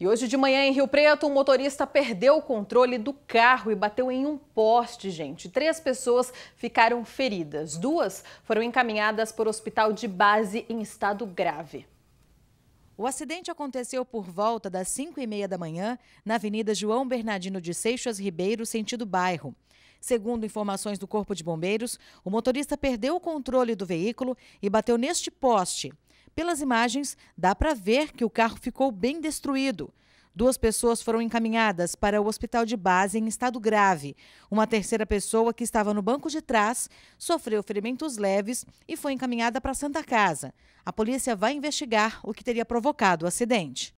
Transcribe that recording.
E hoje de manhã em Rio Preto, um motorista perdeu o controle do carro e bateu em um poste, gente. Três pessoas ficaram feridas. Duas foram encaminhadas para o hospital de base em estado grave. O acidente aconteceu por volta das 5 e meia da manhã na Avenida João Bernardino de Seixas Ribeiro, sentido bairro. Segundo informações do Corpo de Bombeiros, o motorista perdeu o controle do veículo e bateu neste poste. Pelas imagens, dá para ver que o carro ficou bem destruído. Duas pessoas foram encaminhadas para o hospital de base em estado grave. Uma terceira pessoa, que estava no banco de trás, sofreu ferimentos leves e foi encaminhada para a Santa Casa. A polícia vai investigar o que teria provocado o acidente.